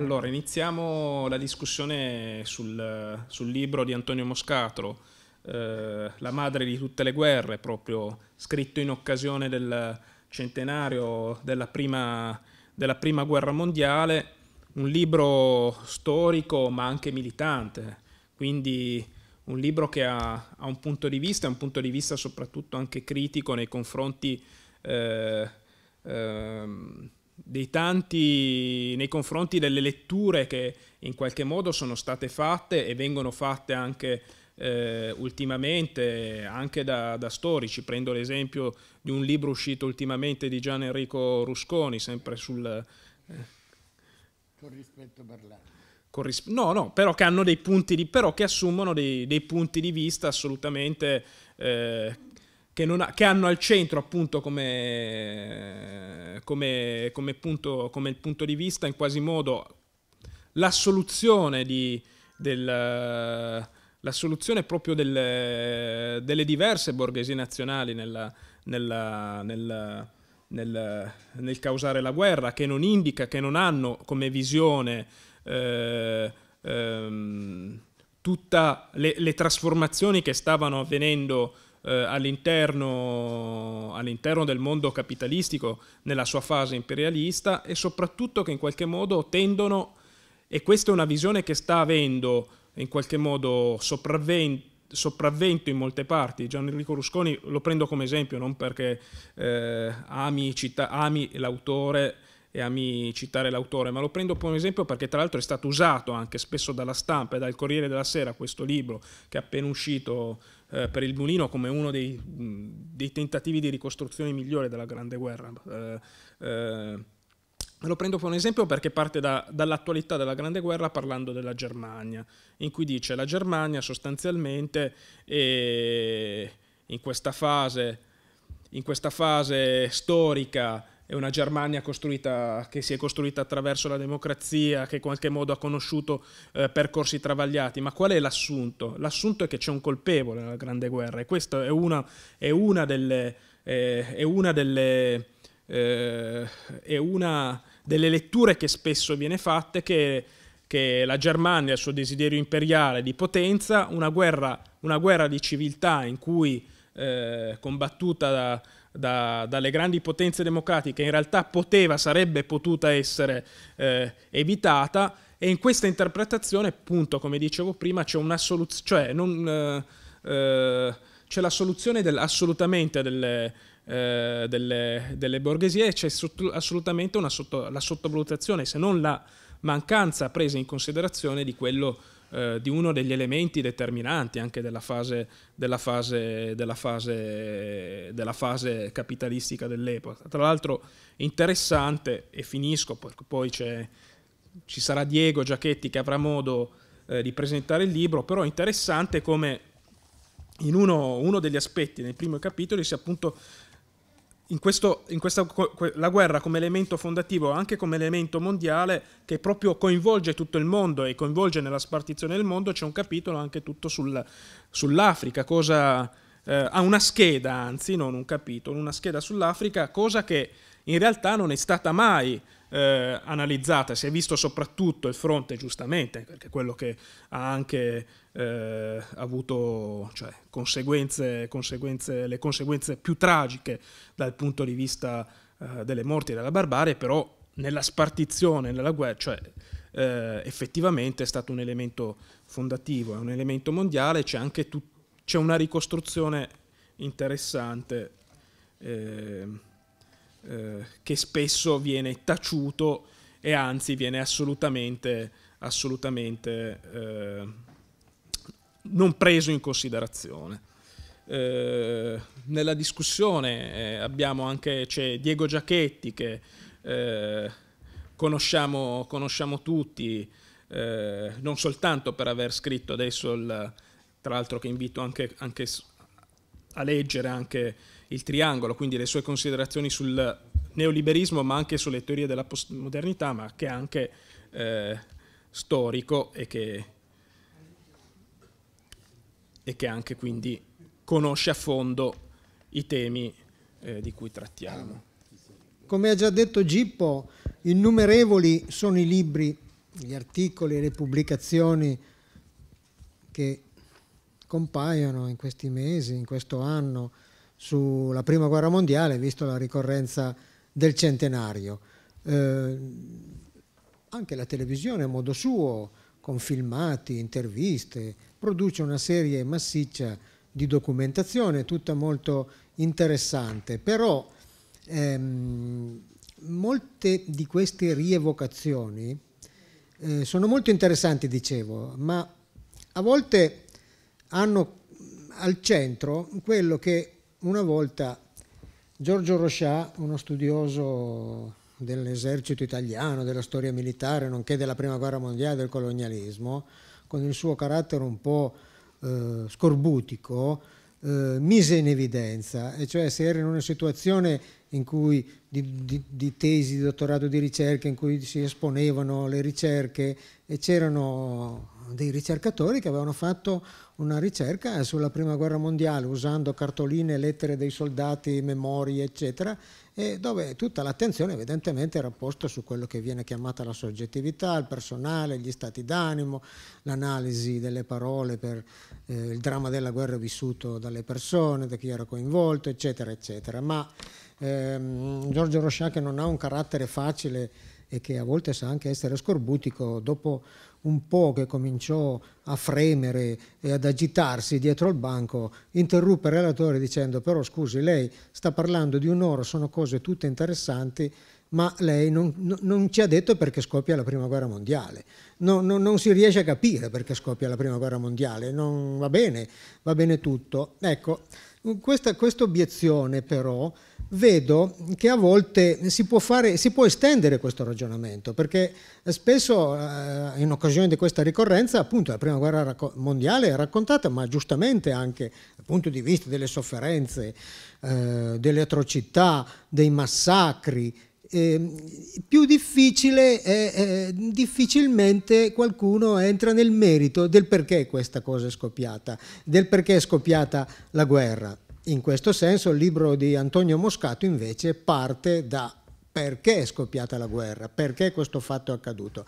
Allora, iniziamo la discussione sul, sul libro di Antonio Moscatro, eh, La madre di tutte le guerre, proprio scritto in occasione del centenario della prima, della prima guerra mondiale, un libro storico ma anche militante, quindi un libro che ha, ha un punto di vista, e un punto di vista soprattutto anche critico nei confronti... Eh, eh, dei tanti nei confronti delle letture che in qualche modo sono state fatte e vengono fatte anche eh, ultimamente anche da, da, storici. Prendo l'esempio di un libro uscito ultimamente di Gian Enrico Rusconi, sempre sul... Eh, con rispetto parlare. no, no, però che hanno dei punti di, però che assumono dei, dei punti di vista assolutamente eh, che, ha, che hanno al centro appunto come, come, come, punto, come il punto di vista in quasi modo la soluzione, di, del, la soluzione proprio del, delle diverse borghesi nazionali nella, nella, nella nel, nel, causare la guerra, che non indica, che non hanno come visione eh, ehm, tutte le, le, trasformazioni che stavano avvenendo eh, all'interno, all'interno del mondo capitalistico nella sua fase imperialista e soprattutto che in qualche modo tendono, e questa è una visione che sta avendo in qualche modo sopravvento, sopravvento in molte parti. Gianrico Rusconi lo prendo come esempio non perché eh, ami, cita, ami l'autore e ami citare l'autore, ma lo prendo come esempio perché tra l'altro è stato usato anche spesso dalla stampa e dal Corriere della Sera questo libro che è appena uscito eh, per il Mulino come uno dei, mh, dei, tentativi di ricostruzione migliore della Grande Guerra. Eh, eh, lo prendo come esempio perché parte da, dall'attualità della Grande Guerra parlando della Germania, in cui dice la Germania sostanzialmente in questa fase, in questa fase storica è una Germania costruita, che si è costruita attraverso la democrazia, che in qualche modo ha conosciuto eh, percorsi travagliati, ma qual è l'assunto? L'assunto è che c'è un colpevole nella Grande Guerra e questa è una, è una delle... Eh, è una delle eh, è una delle letture che spesso viene fatta che, che la Germania, il suo desiderio imperiale di potenza, una guerra, una guerra di civiltà in cui eh, combattuta da, da, dalle grandi potenze democratiche in realtà poteva, sarebbe potuta essere eh, evitata e in questa interpretazione, appunto, come dicevo prima, c'è una soluzione, cioè non, eh, eh, c'è la soluzione del, assolutamente delle, eh, delle, delle, borghesie e c'è sotto, assolutamente sotto, la sottovalutazione, se non la mancanza presa in considerazione di quello eh, di uno degli elementi determinanti anche della fase, della fase, della fase, della fase capitalistica dell'epoca. Tra l'altro interessante, e finisco, perché poi ci sarà Diego Giachetti che avrà modo eh, di presentare il libro, però interessante come in uno, uno degli aspetti nel primo capitolo sia appunto in, questo, in questa, la guerra come elemento fondativo, anche come elemento mondiale, che proprio coinvolge tutto il mondo e coinvolge nella spartizione del mondo, c'è un capitolo anche tutto sul, sull'Africa, cosa, eh, ha una scheda, anzi non un capitolo, una scheda sull'Africa, cosa che in realtà non è stata mai eh, analizzata, si è visto soprattutto il fronte, giustamente, perché è quello che ha anche eh, avuto cioè, conseguenze, conseguenze, le conseguenze più tragiche dal punto di vista eh, delle morti e della barbarie, però nella spartizione, nella guerra, cioè eh, effettivamente è stato un elemento fondativo, è un elemento mondiale, c'è anche tut- c'è una ricostruzione interessante. Eh, eh, che spesso viene taciuto e anzi viene assolutamente, assolutamente eh, non preso in considerazione. Eh, nella discussione eh, abbiamo anche c'è Diego Giachetti che eh, conosciamo, conosciamo, tutti, non soltanto per aver scritto adesso il, tra l'altro che invito anche, anche a leggere anche il triangolo, quindi le sue considerazioni sul neoliberismo, ma anche sulle teorie della postmodernità, ma che è anche eh, storico e che, e che, anche quindi conosce a fondo i temi eh, di cui trattiamo. Come ha già detto Gippo, innumerevoli sono i libri, gli articoli, le pubblicazioni che compaiono in questi mesi, in questo anno, sulla prima guerra mondiale, visto la ricorrenza del centenario. Eh, anche la televisione a modo suo, con filmati, interviste, produce una serie massiccia di documentazione, tutta molto interessante, però ehm, molte di queste rievocazioni eh, sono molto interessanti, dicevo, ma a volte hanno al centro quello che una volta Giorgio Rochat, uno studioso dell'esercito italiano, della storia militare, nonché della prima guerra mondiale e del colonialismo, con il suo carattere un po' eh, scorbutico, eh, mise in evidenza, e cioè se era in una situazione in cui di, di, di tesi, di dottorato di ricerca, in cui si esponevano le ricerche e c'erano dei ricercatori che avevano fatto una ricerca sulla prima guerra mondiale usando cartoline, lettere dei soldati, memorie eccetera e dove tutta l'attenzione evidentemente era posta su quello che viene chiamata la soggettività, il personale, gli stati d'animo, l'analisi delle parole per eh, il dramma della guerra vissuto dalle persone, da chi era coinvolto eccetera eccetera ma ehm, Giorgio Roscià che non ha un carattere facile e che a volte sa anche essere scorbutico, dopo un po' che cominciò a fremere e ad agitarsi dietro al banco, interruppe il relatore dicendo però scusi, lei sta parlando di un'ora, sono cose tutte interessanti, ma lei non, non, ci ha detto perché scoppia la Prima Guerra Mondiale. No, no, non si riesce a capire perché scoppia la Prima Guerra Mondiale, non va bene, va bene tutto. Ecco, questa, questa obiezione però vedo che a volte si può, fare, si può estendere questo ragionamento, perché spesso eh, in occasione di questa ricorrenza, appunto, la prima guerra mondiale è raccontata, ma giustamente anche dal punto di vista delle sofferenze, eh, delle atrocità, dei massacri, eh, più difficile è, eh, difficilmente qualcuno entra nel merito del perché questa cosa è scoppiata, del perché è scoppiata la guerra. In questo senso il libro di Antonio Moscato invece parte da perché è scoppiata la guerra, perché questo fatto è accaduto.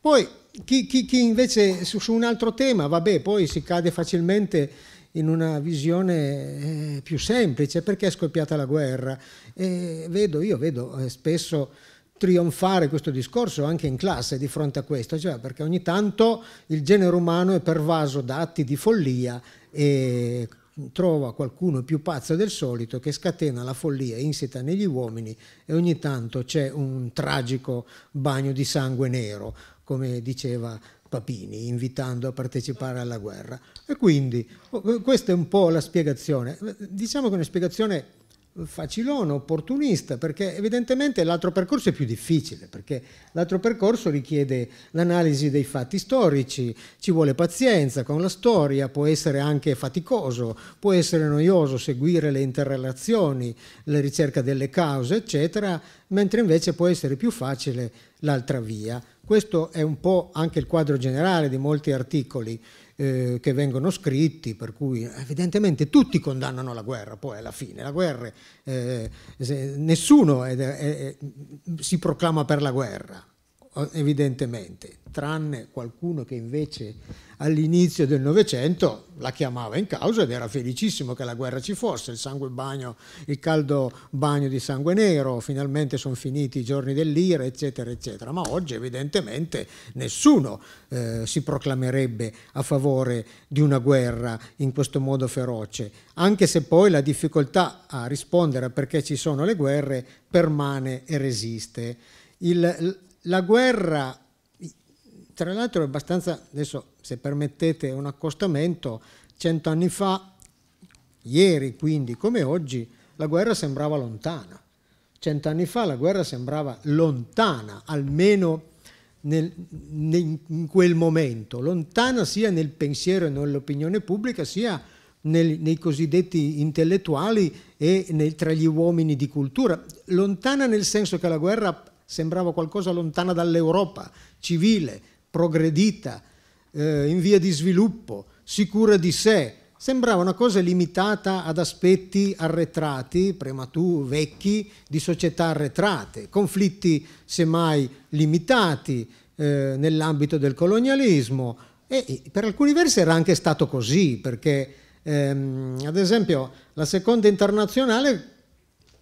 Poi chi, chi, chi invece su, su, un altro tema, vabbè, poi si cade facilmente in una visione eh, più semplice, perché è scoppiata la guerra? E vedo, io vedo eh, spesso trionfare questo discorso anche in classe di fronte a questo, cioè perché ogni tanto il genere umano è pervaso da atti di follia e trova qualcuno più pazzo del solito che scatena la follia insita negli uomini e ogni tanto c'è un tragico bagno di sangue nero, come diceva Papini, invitando a partecipare alla guerra. E quindi oh, questa è un po' la spiegazione. Diciamo che è una spiegazione facilone, opportunista, perché evidentemente l'altro percorso è più difficile, perché l'altro percorso richiede l'analisi dei fatti storici, ci vuole pazienza con la storia, può essere anche faticoso, può essere noioso seguire le interrelazioni, la ricerca delle cause, eccetera, mentre invece può essere più facile l'altra via. Questo è un po' anche il quadro generale di molti articoli eh, che vengono scritti, per cui eh, evidentemente tutti condannano la guerra, poi alla fine la guerra, eh, nessuno è, è, è, si proclama per la guerra, eh, evidentemente, tranne qualcuno che invece all'inizio del Novecento la chiamava in causa ed era felicissimo che la guerra ci fosse, il sangue bagno, il caldo bagno di sangue nero, finalmente sono finiti i giorni dell'ira, eccetera, eccetera. Ma oggi evidentemente nessuno eh, si proclamerebbe a favore di una guerra in questo modo feroce, anche se poi la difficoltà a rispondere a perché ci sono le guerre permane e resiste. Il, la guerra, tra l'altro è abbastanza, adesso se permettete un accostamento, cento anni fa, ieri quindi come oggi, la guerra sembrava lontana. Cent'anni fa la guerra sembrava lontana, almeno nel, nel, in quel momento, lontana sia nel pensiero e nell'opinione pubblica, sia nel, nei cosiddetti intellettuali e tra gli uomini di cultura. Lontana nel senso che la guerra sembrava qualcosa lontana dall'Europa, civile, progredita, eh, in via di sviluppo, sicura di sé. Sembrava una cosa limitata ad aspetti arretrati, prematuri, vecchi, di società arretrate, conflitti semmai limitati eh, nell'ambito del colonialismo. E per alcuni versi era anche stato così, perché ehm, ad esempio la seconda internazionale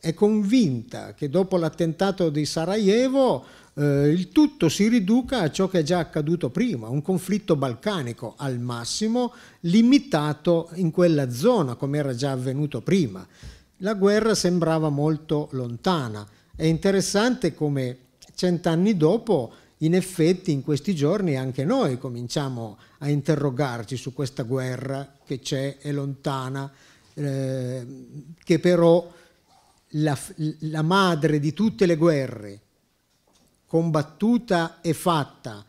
è convinta che dopo l'attentato di Sarajevo eh, il tutto si riduca a ciò che è già accaduto prima, un conflitto balcanico al massimo limitato in quella zona come era già avvenuto prima. La guerra sembrava molto lontana. È interessante come cent'anni dopo in effetti in questi giorni anche noi cominciamo a interrogarci su questa guerra che c'è, è lontana, eh, che però la, la madre di tutte le guerre, combattuta e fatta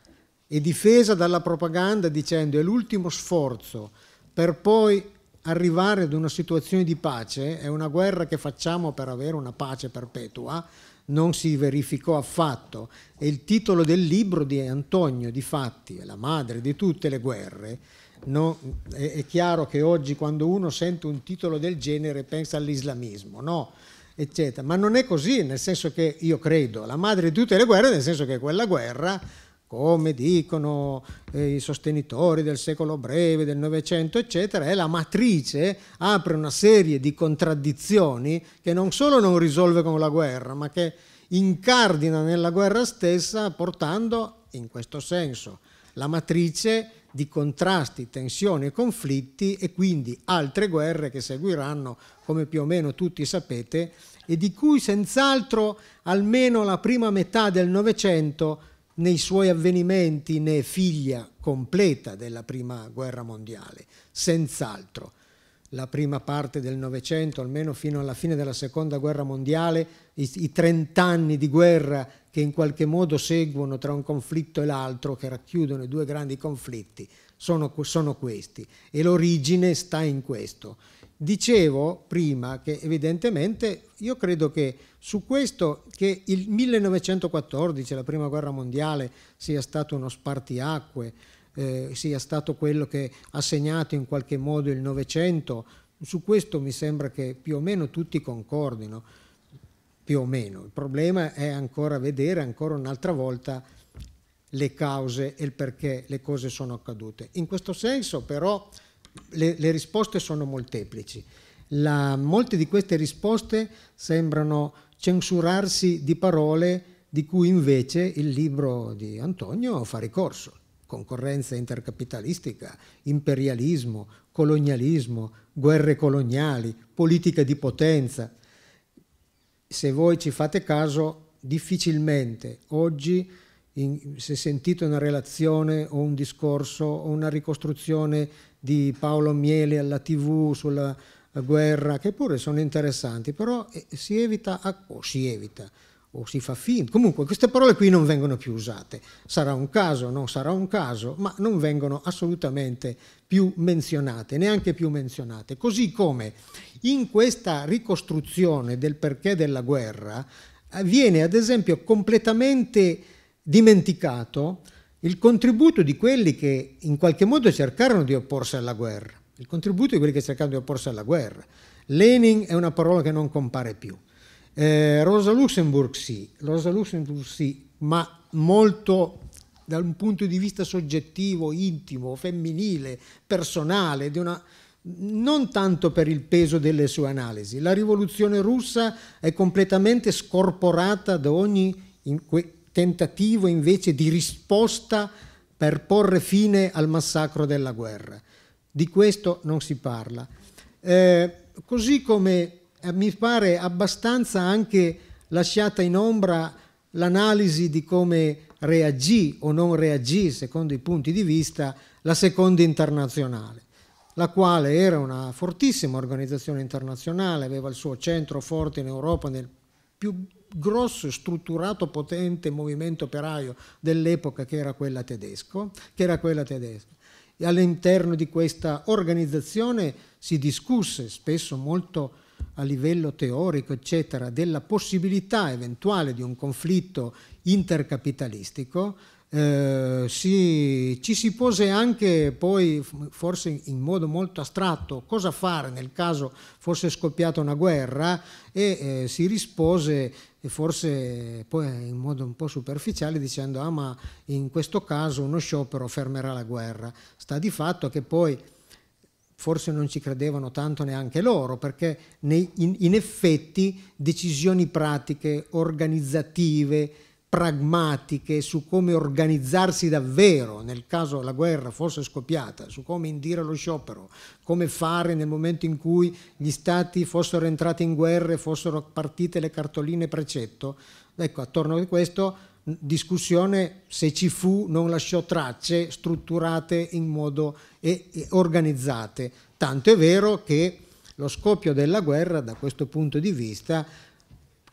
e difesa dalla propaganda dicendo è l'ultimo sforzo per poi arrivare ad una situazione di pace, è una guerra che facciamo per avere una pace perpetua, non si verificò affatto. E il titolo del libro di Antonio, di fatti, è la madre di tutte le guerre. No? è, chiaro che oggi quando uno sente un titolo del genere pensa all'islamismo, no? eccetera. Ma non è così, nel senso che io credo, la madre di tutte le guerre, nel senso che quella guerra, come dicono eh, i sostenitori del secolo breve, del Novecento, eccetera, è la matrice, apre una serie di contraddizioni che non solo non risolve con la guerra, ma che incardina nella guerra stessa portando, in questo senso, la matrice di contrasti, tensioni e conflitti e quindi altre guerre che seguiranno, come più o meno tutti sapete, e di cui senz'altro almeno la prima metà del Novecento nei suoi avvenimenti ne è figlia completa della prima guerra mondiale, senz'altro la prima parte del Novecento, almeno fino alla fine della Seconda Guerra Mondiale, i trent'anni di guerra che in qualche modo seguono tra un conflitto e l'altro, che racchiudono i due grandi conflitti, sono, sono questi. E l'origine sta in questo. Dicevo prima che evidentemente io credo che su questo che il 1914, la prima guerra mondiale, sia stato uno spartiacque, eh, sia stato quello che ha segnato in qualche modo il Novecento, su questo mi sembra che più o meno tutti concordino, più o meno. Il problema è ancora vedere ancora un'altra volta le cause e il perché le cose sono accadute. In questo senso però le, le risposte sono molteplici. La, molte di queste risposte sembrano censurarsi di parole di cui invece il libro di Antonio fa ricorso concorrenza intercapitalistica, imperialismo, colonialismo, guerre coloniali, politica di potenza. Se voi ci fate caso, difficilmente oggi in, se sentite una relazione o un discorso o una ricostruzione di Paolo Miele alla tv sulla guerra, che pure sono interessanti, però eh, si evita, a, oh, si evita o si fa finta. Comunque queste parole qui non vengono più usate. Sarà un caso, non sarà un caso, ma non vengono assolutamente più menzionate, neanche più menzionate. Così come in questa ricostruzione del perché della guerra eh, viene ad esempio completamente dimenticato il contributo di quelli che in qualche modo cercarono di opporsi alla guerra, il contributo di quelli che cercarono di opporsi alla guerra. Lenin è una parola che non compare più. Eh, Rosa Luxemburg sì, Rosa Luxemburg sì, ma molto da un punto di vista soggettivo, intimo, femminile, personale, una... non tanto per il peso delle sue analisi. La rivoluzione russa è completamente scorporata da ogni in tentativo invece di risposta per porre fine al massacro della guerra. Di questo non si parla. Eh, così come eh, mi pare abbastanza anche lasciata in ombra l'analisi di come reagì o non reagì, secondo i punti di vista, la seconda internazionale, la quale era una fortissima organizzazione internazionale, aveva il suo centro forte in Europa, nel più grosso, e strutturato, potente movimento operaio dell'epoca che era quella tedesco, che era quella tedesca. E all'interno di questa organizzazione si discusse spesso molto a livello teorico, eccetera, della possibilità eventuale di un conflitto intercapitalistico, eh, si, ci si pose anche poi, forse in modo molto astratto, cosa fare nel caso fosse scoppiata una guerra e eh, si rispose forse poi in modo un po' superficiale dicendo ah ma in questo caso uno sciopero fermerà la guerra. Sta di fatto che poi forse non ci credevano tanto neanche loro, perché in effetti decisioni pratiche, organizzative, pragmatiche su come organizzarsi davvero, nel caso la guerra fosse scoppiata, su come indire lo sciopero, come fare nel momento in cui gli stati fossero entrati in guerra e fossero partite le cartoline precetto. Ecco, attorno a questo discussione, se ci fu, non lasciò tracce strutturate in modo e, e organizzate. Tanto è vero che lo scoppio della guerra, da questo punto di vista,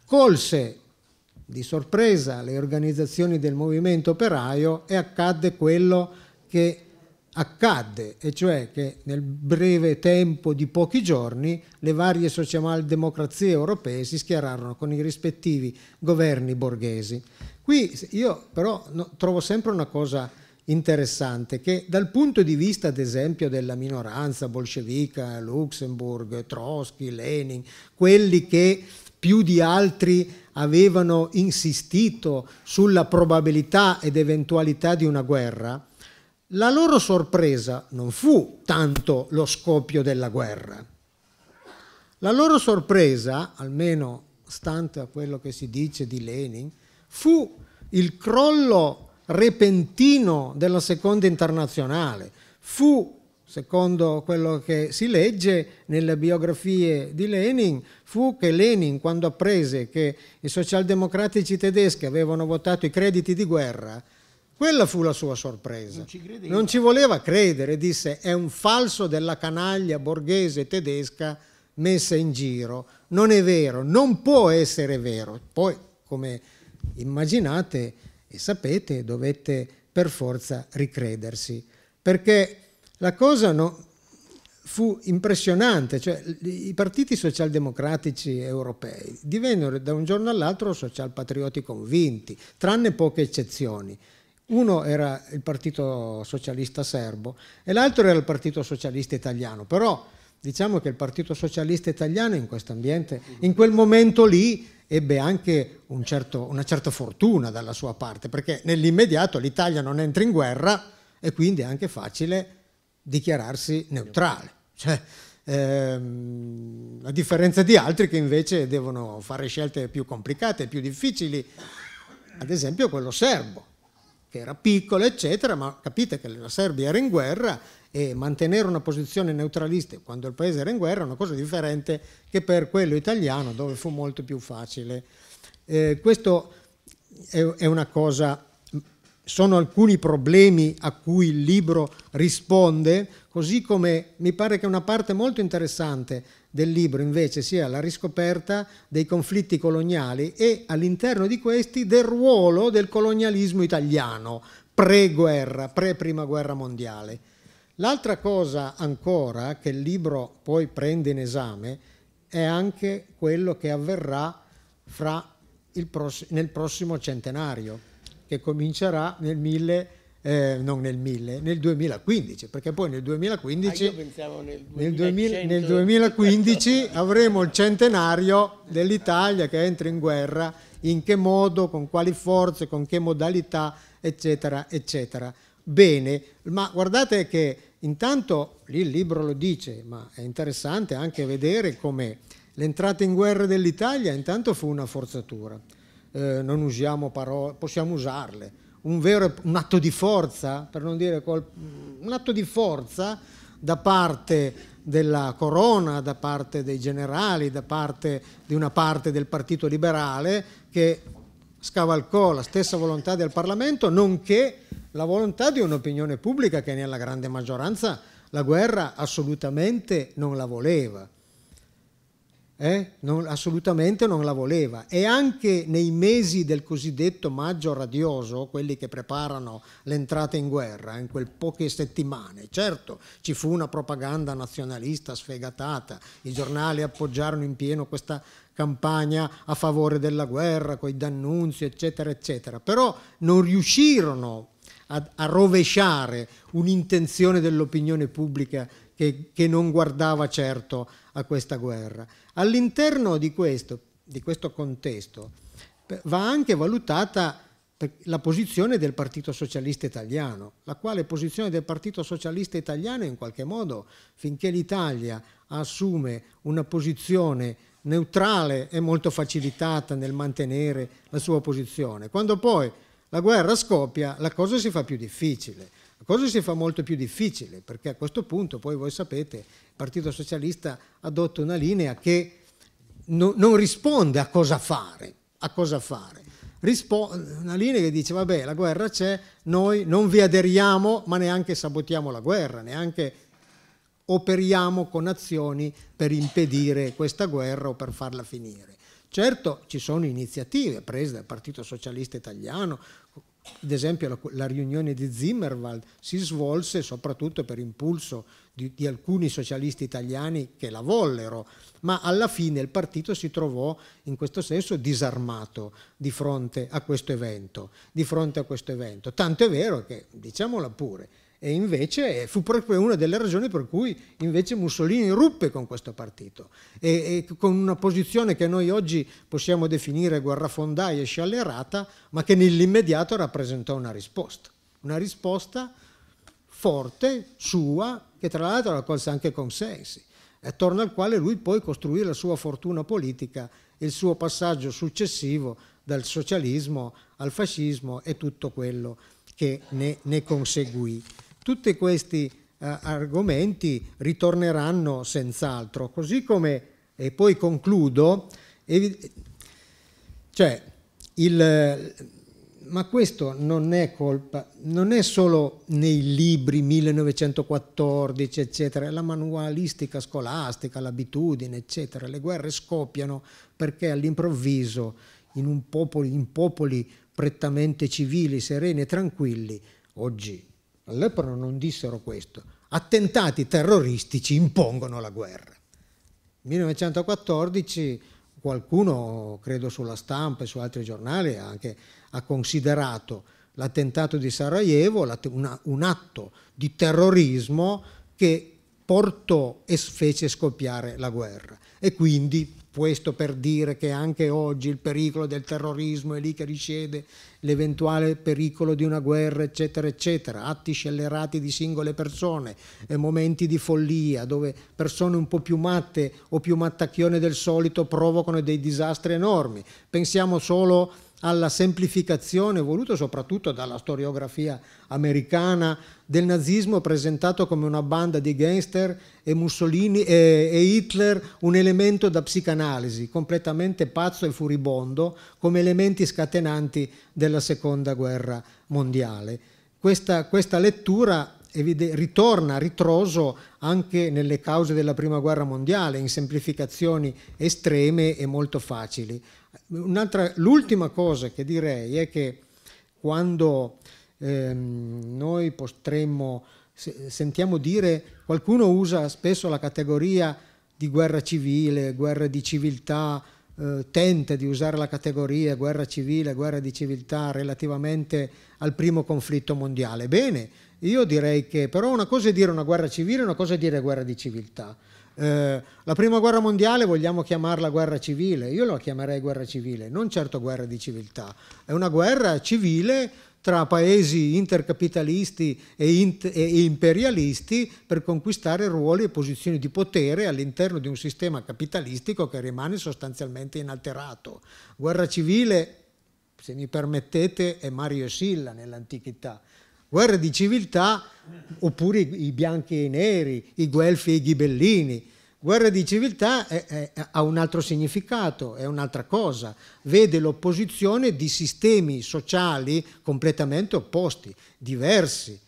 colse di sorpresa le organizzazioni del movimento operaio e accadde quello che accadde, e cioè che nel breve tempo di pochi giorni le varie socialdemocrazie europee si schierarono con i rispettivi governi borghesi. Qui io però no, trovo sempre una cosa interessante che dal punto di vista ad esempio della minoranza bolscevica, Luxemburg, Trotsky, Lenin, quelli che più di altri avevano insistito sulla probabilità ed eventualità di una guerra, la loro sorpresa non fu tanto lo scoppio della guerra. La loro sorpresa, almeno stante a quello che si dice di Lenin, fu il crollo repentino della seconda internazionale, fu secondo quello che si legge nelle biografie di Lenin, fu che Lenin, quando apprese che i socialdemocratici tedeschi avevano votato i crediti di guerra, quella fu la sua sorpresa. Non ci, non ci voleva credere, disse, è un falso della canaglia borghese tedesca messa in giro. Non è vero, non può essere vero. Poi, come immaginate e sapete, dovete per forza ricredersi, perché la cosa no, fu impressionante, cioè, i partiti socialdemocratici europei divennero da un giorno all'altro socialpatrioti convinti, tranne poche eccezioni. Uno era il Partito Socialista Serbo e l'altro era il Partito Socialista Italiano, però Diciamo che il Partito Socialista Italiano in questo ambiente, in quel momento lì, ebbe anche un certo, una certa fortuna dalla sua parte, perché nell'immediato l'Italia non entra in guerra e quindi è anche facile dichiararsi neutrale. Cioè, ehm, a differenza di altri che invece devono fare scelte più complicate, più difficili, ad esempio quello serbo, che era piccolo, eccetera, ma capite che la Serbia era in guerra e mantenere una posizione neutralista quando il paese era in guerra è una cosa differente che per quello italiano dove fu molto più facile. Eh, questo è, è una cosa sono alcuni problemi a cui il libro risponde, così come mi pare che una parte molto interessante del libro invece sia la riscoperta dei conflitti coloniali e all'interno di questi del ruolo del colonialismo italiano pre-guerra, pre-prima guerra mondiale. L'altra cosa ancora che il libro poi prende in esame è anche quello che avverrà pross nel prossimo centenario, che comincerà nel 1000, eh, non nel 1000, nel 2015, perché poi nel 2015, ah, nel, 2000, nel 2015 avremo il centenario dell'Italia che entra in guerra, in che modo, con quali forze, con che modalità, eccetera, eccetera. Bene, ma guardate che Intanto lì il libro lo dice, ma è interessante anche vedere come l'entrata in guerra dell'Italia intanto fu una forzatura. Eh, non usiamo parole, possiamo usarle. Un, vero, un atto di forza, per non dire colpo, un atto di forza da parte della corona, da parte dei generali, da parte di una parte del Partito Liberale che scavalcò la stessa volontà del Parlamento, nonché la volontà di un'opinione pubblica che nella grande maggioranza la guerra assolutamente non la voleva. Eh? Non, assolutamente non la voleva e anche nei mesi del cosiddetto maggio radioso, quelli che preparano l'entrata in guerra, in quel poche settimane, certo ci fu una propaganda nazionalista sfegatata, i giornali appoggiarono in pieno questa campagna a favore della guerra, con i d'annunzio, eccetera, eccetera. Però non riuscirono a, a rovesciare un'intenzione dell'opinione pubblica che, che, non guardava certo a questa guerra. All'interno di questo, di questo contesto va anche valutata la posizione del Partito Socialista Italiano, la quale posizione del Partito Socialista Italiano in qualche modo, finché l'Italia assume una posizione neutrale è molto facilitata nel mantenere la sua posizione. Quando poi la guerra scoppia, la cosa si fa più difficile. La cosa si fa molto più difficile perché a questo punto, poi voi sapete, il Partito Socialista adotta una linea che no, non risponde a cosa fare, a cosa fare. Rispo una linea che dice, vabbè, la guerra c'è, noi non vi aderiamo, ma neanche sabotiamo la guerra, neanche operiamo con azioni per impedire questa guerra o per farla finire. Certo ci sono iniziative prese dal Partito Socialista Italiano, ad esempio la, la, riunione di Zimmerwald si svolse soprattutto per impulso di, di, alcuni socialisti italiani che la vollero, ma alla fine il partito si trovò in questo senso disarmato di fronte a questo evento, di fronte a questo evento. Tanto è vero che, diciamola pure, e invece eh, fu proprio una delle ragioni per cui invece Mussolini ruppe con questo partito e, e con una posizione che noi oggi possiamo definire guerrafondaia e sciallerata, ma che nell'immediato rappresentò una risposta. Una risposta forte, sua, che tra l'altro raccolse anche consensi, attorno al quale lui poi costruì la sua fortuna politica, e il suo passaggio successivo dal socialismo al fascismo e tutto quello che ne, ne conseguì tutti questi eh, argomenti ritorneranno senz'altro, così come, e poi concludo, cioè, il, ma questo non è colpa, non è solo nei libri 1914, eccetera, la manualistica scolastica, l'abitudine, eccetera. Le guerre scoppiano perché all'improvviso in, popoli, in popoli prettamente civili, sereni e tranquilli, oggi All'epoca non dissero questo. Attentati terroristici impongono la guerra. 1914 qualcuno, credo sulla stampa e su altri giornali, anche, ha considerato l'attentato di Sarajevo un atto di terrorismo che portò e fece scoppiare la guerra. E quindi questo per dire che anche oggi il pericolo del terrorismo è lì che risiede, l'eventuale pericolo di una guerra, eccetera, eccetera, atti scellerati di singole persone, momenti di follia dove persone un po' più matte o più mattacchione del solito provocano dei disastri enormi. Pensiamo solo alla semplificazione voluta soprattutto dalla storiografia americana del nazismo presentato come una banda di gangster e, Mussolini, e, e Hitler un elemento da psicanalisi, completamente pazzo e furibondo, come elementi scatenanti della seconda guerra mondiale. Questa, questa lettura ritorna a ritroso anche nelle cause della prima guerra mondiale, in semplificazioni estreme e molto facili. l'ultima cosa che direi è che quando eh, noi potremmo, se, sentiamo dire, qualcuno usa spesso la categoria di guerra civile, guerra di civiltà, eh, tenta di usare la categoria guerra civile, guerra di civiltà relativamente al primo conflitto mondiale. Bene, io direi che però una cosa è dire una guerra civile, una cosa è dire guerra di civiltà. Eh, la prima guerra mondiale vogliamo chiamarla guerra civile, io la chiamerei guerra civile, non certo guerra di civiltà, è una guerra civile tra paesi intercapitalisti e, inter- e, imperialisti per conquistare ruoli e posizioni di potere all'interno di un sistema capitalistico che rimane sostanzialmente inalterato. Guerra civile, se mi permettete, è Mario e Silla nell'antichità. Guerre di civiltà, oppure i bianchi e i neri, i guelfi e i ghibellini Guerra di civiltà è, è, ha un altro significato, è un'altra cosa, vede l'opposizione di sistemi sociali completamente opposti, diversi,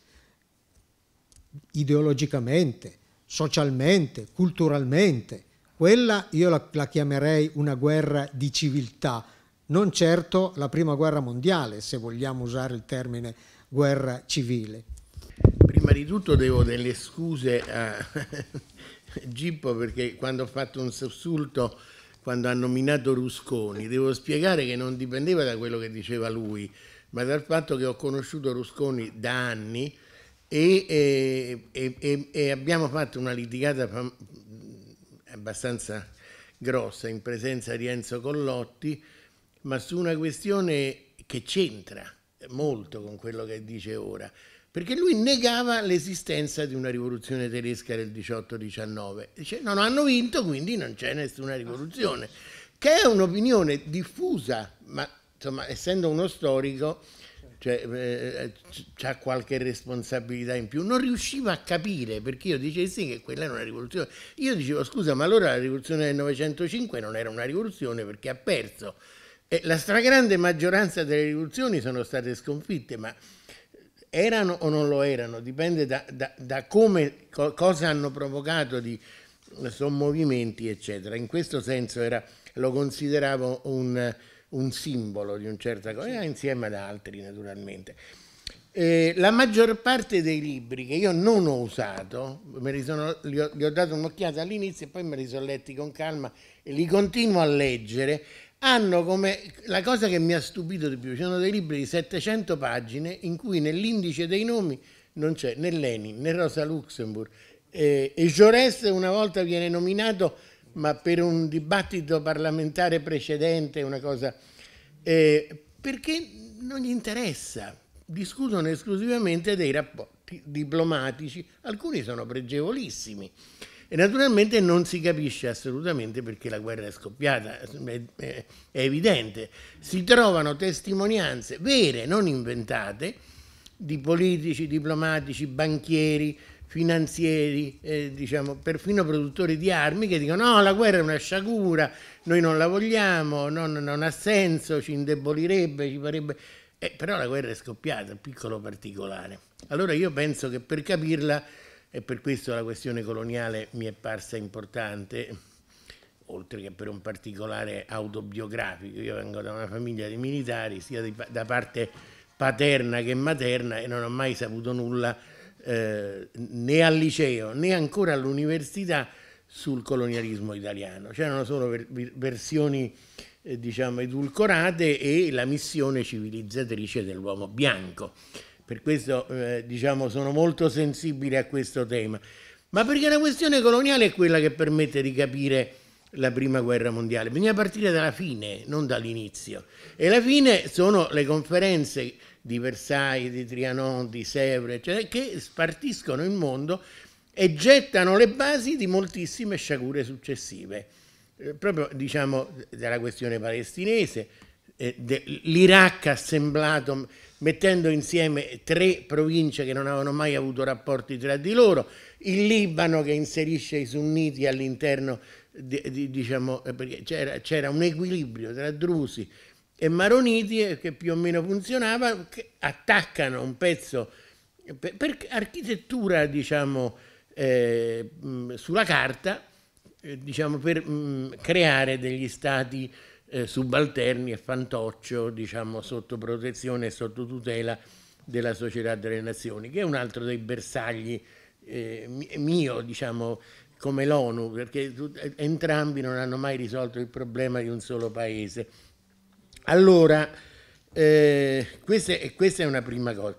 ideologicamente, socialmente, culturalmente. Quella io la, la chiamerei una guerra di civiltà, non certo la prima guerra mondiale, se vogliamo usare il termine guerra civile. Prima di tutto devo delle scuse a... Gippo perché quando ho fatto un sussulto, quando ha nominato Rusconi, devo spiegare che non dipendeva da quello che diceva lui, ma dal fatto che ho conosciuto Rusconi da anni e, e, e, e abbiamo fatto una litigata abbastanza grossa in presenza di Enzo Collotti, ma su una questione che c'entra molto con quello che dice ora, perché lui negava l'esistenza di una rivoluzione tedesca del 18-19. Dice non hanno vinto, quindi non c'è nessuna rivoluzione, che è un'opinione diffusa, ma insomma, essendo uno storico cioè, eh, ha qualche responsabilità in più. Non riusciva a capire perché io dicessi che quella era una rivoluzione. Io dicevo scusa, ma allora la rivoluzione del 905 non era una rivoluzione perché ha perso. E la stragrande maggioranza delle rivoluzioni sono state sconfitte, ma erano o non lo erano, dipende da, da, da come, co, cosa hanno provocato di sommovimenti, eccetera. In questo senso era, lo consideravo un, un simbolo di un certa cosa, insieme ad altri naturalmente. Eh, la maggior parte dei libri che io non ho usato, sono, li, ho, li ho dato un'occhiata all'inizio e poi me li sono letti con calma e li continuo a leggere hanno come la cosa che mi ha stupito di più, sono dei libri di 700 pagine in cui nell'indice dei nomi non c'è né Lenin né Rosa Luxemburg eh, e Jaurès una volta viene nominato ma per un dibattito parlamentare precedente, una cosa eh, perché non gli interessa, discutono esclusivamente dei rapporti diplomatici, alcuni sono pregevolissimi. E naturalmente non si capisce assolutamente perché la guerra è scoppiata, è, evidente. Si trovano testimonianze vere, non inventate, di politici, diplomatici, banchieri, finanzieri, eh, diciamo, perfino produttori di armi che dicono no, la guerra è una sciagura, noi non la vogliamo, non, non ha senso, ci indebolirebbe, ci farebbe... Eh, però la guerra è scoppiata, piccolo particolare. Allora io penso che per capirla e per questo la questione coloniale mi è parsa importante, oltre che per un particolare autobiografico. Io vengo da una famiglia di militari, sia di, da parte paterna che materna, e non ho mai saputo nulla eh, né al liceo né ancora all'università sul colonialismo italiano. C'erano solo ver versioni eh, diciamo edulcorate e la missione civilizzatrice dell'uomo bianco per questo eh, diciamo, sono molto sensibile a questo tema, ma perché la questione coloniale è quella che permette di capire la prima guerra mondiale. Bisogna partire dalla fine, non dall'inizio. E la fine sono le conferenze di Versailles, di Trianon, di Sèvres, cioè, che spartiscono il mondo e gettano le basi di moltissime sciagure successive. Eh, proprio diciamo della questione palestinese, eh, l'Iraq assemblato mettendo insieme tre province che non avevano mai avuto rapporti tra di loro, il Libano che inserisce i sunniti all'interno, di, di, diciamo, eh, perché c'era, un equilibrio tra drusi e maroniti eh, che più o meno funzionava, che attaccano un pezzo per, per architettura, diciamo, eh, sulla carta, eh, diciamo, per mh, creare degli stati eh, subalterni e fantoccio, diciamo, sotto protezione e sotto tutela della Società delle Nazioni, che è un altro dei bersagli eh, mio, diciamo, come l'ONU, perché eh, entrambi non hanno mai risolto il problema di un solo paese. Allora, eh, questa, è, questa è una prima cosa.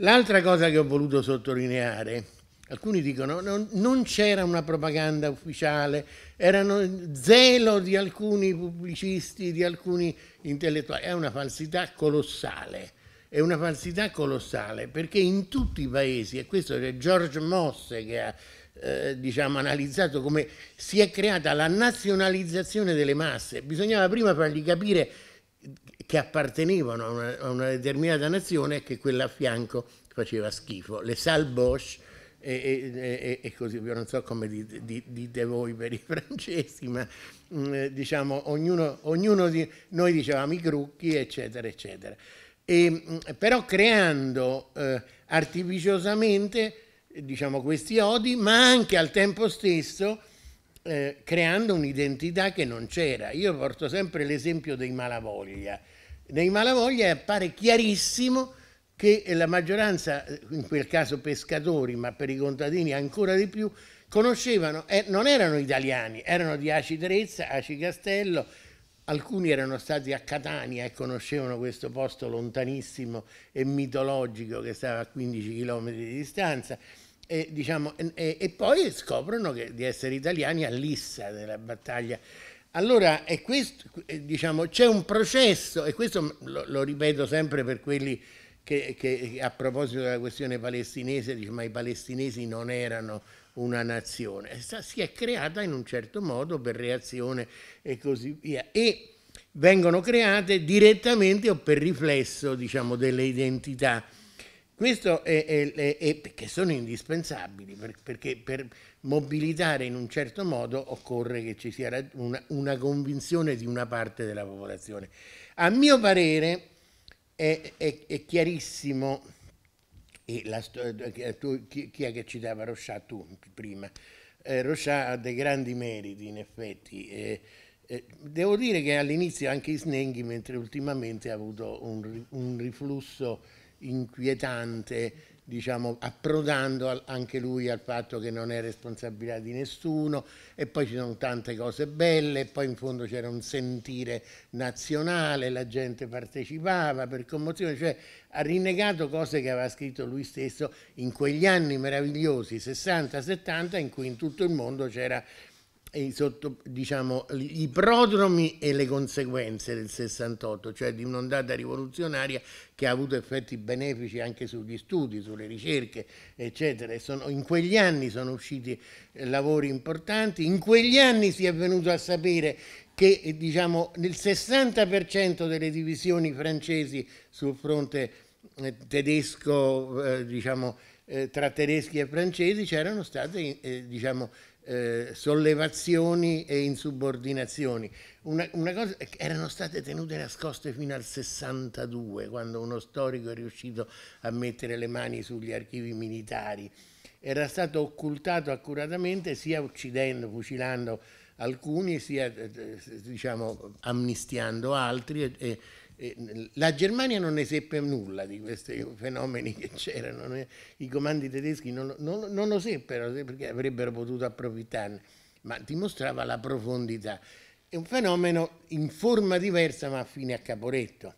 L'altra cosa che ho voluto sottolineare Alcuni dicono non, non c'era una propaganda ufficiale, erano zelo di alcuni pubblicisti, di alcuni intellettuali. È una falsità colossale, è una falsità colossale perché in tutti i paesi, e questo è George Mosse che ha eh, diciamo, analizzato come si è creata la nazionalizzazione delle masse, bisognava prima fargli capire che appartenevano a una, a una determinata nazione e che quella a fianco faceva schifo. Le Salle Bosch e, e, e così via, non so come dite, dite voi per i francesi, ma mm, diciamo ognuno, ognuno, di noi dicevamo i crucchi, eccetera, eccetera. E, mm, però creando eh, artificiosamente diciamo, questi odi, ma anche al tempo stesso eh, creando un'identità che non c'era. Io porto sempre l'esempio dei malavoglia. Nei malavoglia appare chiarissimo che la maggioranza, in quel caso pescatori, ma per i contadini ancora di più, conoscevano, eh, non erano italiani, erano di Aci Trezza, Aci Castello, alcuni erano stati a Catania e conoscevano questo posto lontanissimo e mitologico che stava a 15 km di distanza. E, diciamo, e, e poi scoprono che, di essere italiani a Lissa della battaglia. Allora diciamo, c'è diciamo, un processo, e questo lo, lo ripeto sempre per quelli che che, che, a proposito della questione palestinese dice ma i palestinesi non erano una nazione, si è creata in un certo modo per reazione e così via. E vengono create direttamente o per riflesso diciamo, delle identità. Questo è, è, è, perché sono indispensabili, perché per mobilitare in un certo modo occorre che ci sia una, una convinzione di una parte della popolazione. A mio parere, è, è, è chiarissimo, la, eh, tu, chi, chi, è che citava Rochat tu prima? Eh, Rochat ha dei grandi meriti in effetti. Eh, eh, devo dire che all'inizio anche Snenghi, mentre ultimamente ha avuto un, un riflusso inquietante diciamo, approdando anche lui al fatto che non è responsabilità di nessuno e poi ci sono tante cose belle e poi in fondo c'era un sentire nazionale, la gente partecipava per commozione, cioè ha rinnegato cose che aveva scritto lui stesso in quegli anni meravigliosi, 60-70, in cui in tutto il mondo c'era i, sotto, diciamo, i prodromi e le conseguenze del 68, cioè di un'ondata rivoluzionaria che ha avuto effetti benefici anche sugli studi, sulle ricerche, eccetera. E sono, in quegli anni sono usciti eh, lavori importanti, in quegli anni si è venuto a sapere che eh, diciamo, nel 60% delle divisioni francesi sul fronte eh, tedesco, eh, diciamo, eh, tra tedeschi e francesi c'erano state eh, diciamo, eh, sollevazioni e insubordinazioni. Una, una cosa eh, erano state tenute nascoste fino al 62, quando uno storico è riuscito a mettere le mani sugli archivi militari. Era stato occultato accuratamente sia uccidendo, fucilando alcuni, sia eh, eh, diciamo, amnistiando altri. E, e, eh, la Germania non ne seppe nulla di questi fenomeni che c'erano, i comandi tedeschi non, non, non lo seppero perché avrebbero potuto approfittarne, ma dimostrava la profondità. È un fenomeno in forma diversa ma affine a Caporetto,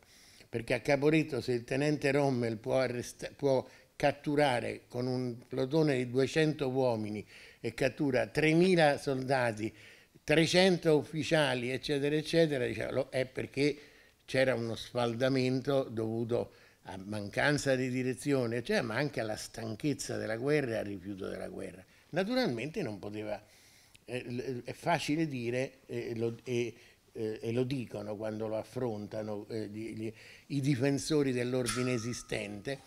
perché a Caporetto se il tenente Rommel può, può catturare con un plotone di 200 uomini e cattura 3.000 soldati, 300 ufficiali, eccetera, eccetera, diciamo, è perché c'era uno sfaldamento dovuto a mancanza di direzione, cioè, ma anche alla stanchezza della guerra e al rifiuto della guerra. Naturalmente non poteva, eh, è facile dire eh, lo, eh, e lo dicono quando lo affrontano eh, gli, gli, i difensori dell'ordine esistente,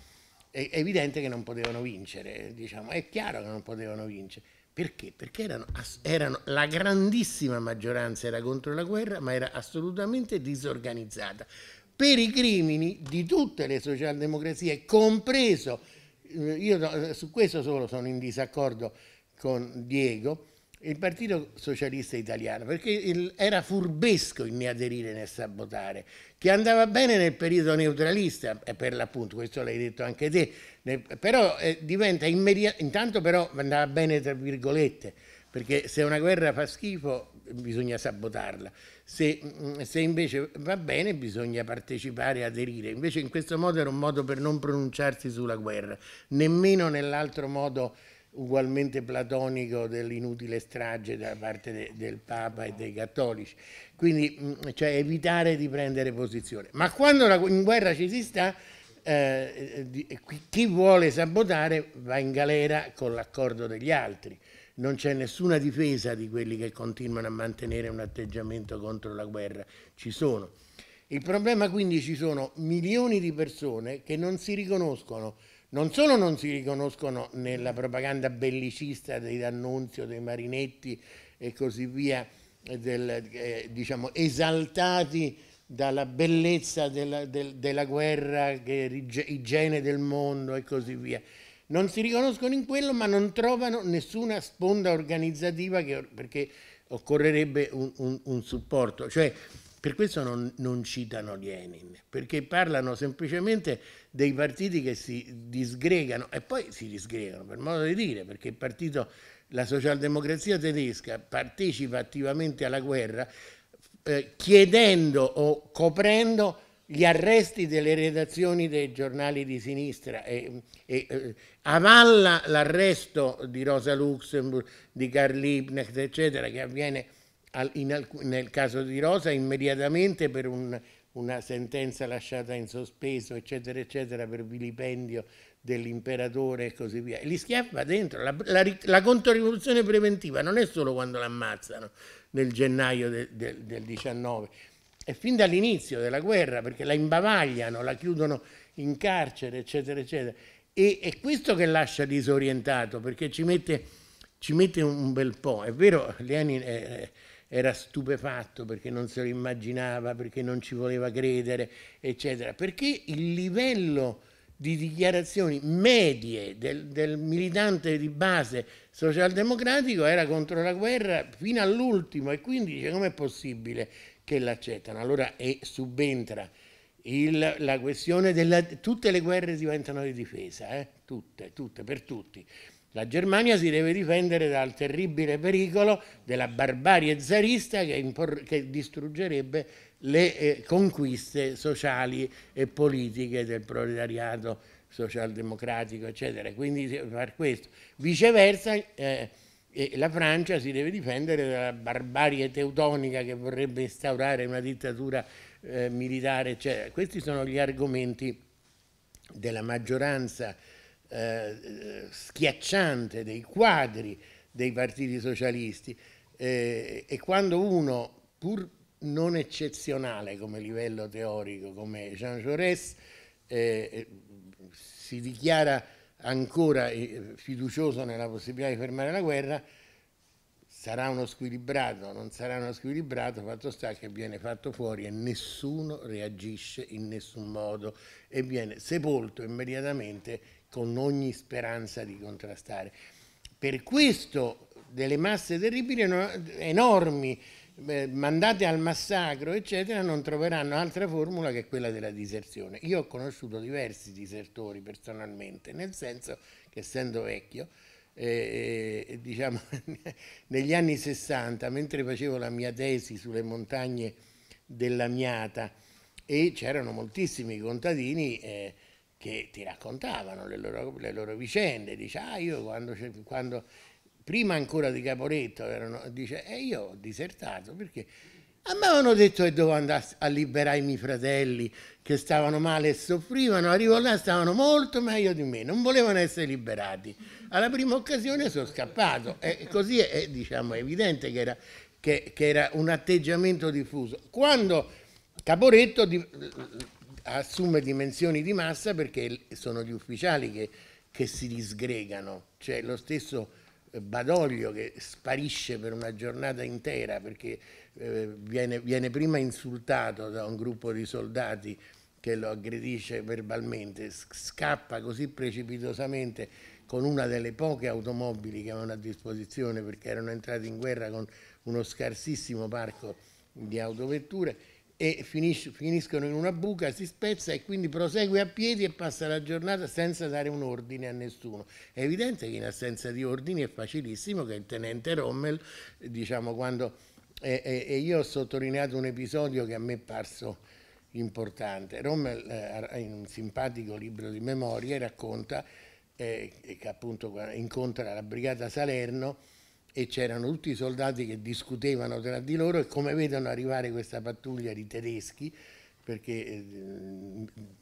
è evidente che non potevano vincere, diciamo, è chiaro che non potevano vincere perché? Perché erano, erano, la grandissima maggioranza era contro la guerra, ma era assolutamente disorganizzata. Per i crimini di tutte le socialdemocrazie, compreso, eh, io eh, su questo solo sono in disaccordo con Diego, il Partito Socialista Italiano, perché era furbesco il né aderire né sabotare che andava bene nel periodo neutralista, per l'appunto, questo l'hai detto anche te, però eh, diventa immediato, intanto però andava bene tra virgolette, perché se una guerra fa schifo bisogna sabotarla, se, mm, se, invece va bene bisogna partecipare aderire, invece in questo modo era un modo per non pronunciarsi sulla guerra, nemmeno nell'altro modo ugualmente platonico dell'inutile strage da parte de, del Papa e dei cattolici. Quindi mh, mm, cioè, evitare di prendere posizione. Ma quando la, in guerra ci si sta, eh, eh, eh chi vuole sabotare va in galera con l'accordo degli altri. Non c'è nessuna difesa di quelli che continuano a mantenere un atteggiamento contro la guerra. Ci sono. Il problema quindi ci sono milioni di persone che non si riconoscono non solo non si riconoscono nella propaganda bellicista dei D'Annunzio, dei Marinetti e così via, eh, del, eh, diciamo, esaltati dalla bellezza della, del, della guerra, che, igiene del mondo e così via. Non si riconoscono in quello, ma non trovano nessuna sponda organizzativa che, perché occorrerebbe un, un, un supporto. Cioè, per questo non, non, citano Lenin, perché parlano semplicemente dei partiti che si disgregano e poi si disgregano, per modo di dire, perché il partito, la socialdemocrazia tedesca partecipa attivamente alla guerra eh, chiedendo o coprendo gli arresti delle redazioni dei giornali di sinistra e, e, e eh, avalla l'arresto di Rosa Luxemburg, di Karl Liebknecht, eccetera, che avviene in, nel caso di Rosa immediatamente per un, una sentenza lasciata in sospeso, eccetera, eccetera, per vilipendio dell'imperatore e così via. E li schiaffa dentro. La, la, la controrivoluzione preventiva non è solo quando l'ammazzano nel gennaio de, de, del 19, è fin dall'inizio della guerra, perché la imbavagliano, la chiudono in carcere, eccetera, eccetera. E è questo che lascia disorientato, perché ci mette, ci mette un bel po'. È vero, Lenin è, eh, eh, era stupefatto perché non se lo immaginava, perché non ci voleva credere, eccetera. Perché il livello di dichiarazioni medie del, del militante di base socialdemocratico era contro la guerra fino all'ultimo e quindi dice com'è possibile che l'accettano? Allora e subentra il, la questione della... tutte le guerre diventano di difesa, eh? tutte, tutte, per tutti. La Germania si deve difendere dal terribile pericolo della barbarie zarista che, che distruggerebbe le eh, conquiste sociali e politiche del proletariato socialdemocratico, eccetera. Quindi per questo. Viceversa, eh, eh, la Francia si deve difendere dalla barbarie teutonica che vorrebbe instaurare una dittatura eh, militare, eccetera. Questi sono gli argomenti della maggioranza eh, schiacciante dei quadri dei partiti socialisti eh, e quando uno, pur non eccezionale come livello teorico, come Jean Jaurès, eh, eh si dichiara ancora eh, fiducioso nella possibilità di fermare la guerra, sarà uno squilibrato, non sarà uno squilibrato, fatto sta che viene fatto fuori e nessuno reagisce in nessun modo e viene sepolto immediatamente con ogni speranza di contrastare. Per questo delle masse terribili enormi, eh, mandate al massacro, eccetera, non troveranno altra formula che quella della diserzione. Io ho conosciuto diversi disertori personalmente, nel senso che essendo vecchio, eh, eh diciamo, negli anni 60, mentre facevo la mia tesi sulle montagne della Miata, e c'erano moltissimi contadini eh, che ti raccontavano le loro, le loro vicende, dice, ah io quando, quando prima ancora di Caporetto erano, dice, e eh, io ho disertato perché a me avevano detto che dovevo andare a liberare i miei fratelli che stavano male e soffrivano, arrivo là stavano molto meglio di me, non volevano essere liberati. Alla prima occasione sono scappato e così è, diciamo, evidente che era, che, che era un atteggiamento diffuso. Quando Caporetto assume dimensioni di massa perché sono gli ufficiali che, che si disgregano, cioè lo stesso eh, Badoglio che sparisce per una giornata intera perché eh, viene, viene, prima insultato da un gruppo di soldati che lo aggredisce verbalmente, scappa così precipitosamente con una delle poche automobili che avevano a disposizione perché erano entrati in guerra con uno scarsissimo parco di autovetture e finis- finiscono in una buca, si spezza e quindi prosegue a piedi e passa la giornata senza dare un ordine a nessuno. È evidente che in assenza di ordini è facilissimo che il tenente Rommel, diciamo quando... E, e, e io ho sottolineato un episodio che a me è parso importante. Rommel, eh, in un simpatico libro di memorie, racconta eh, che appunto incontra la brigata Salerno e c'erano tutti i soldati che discutevano tra di loro e come vedono arrivare questa pattuglia di tedeschi, perché eh,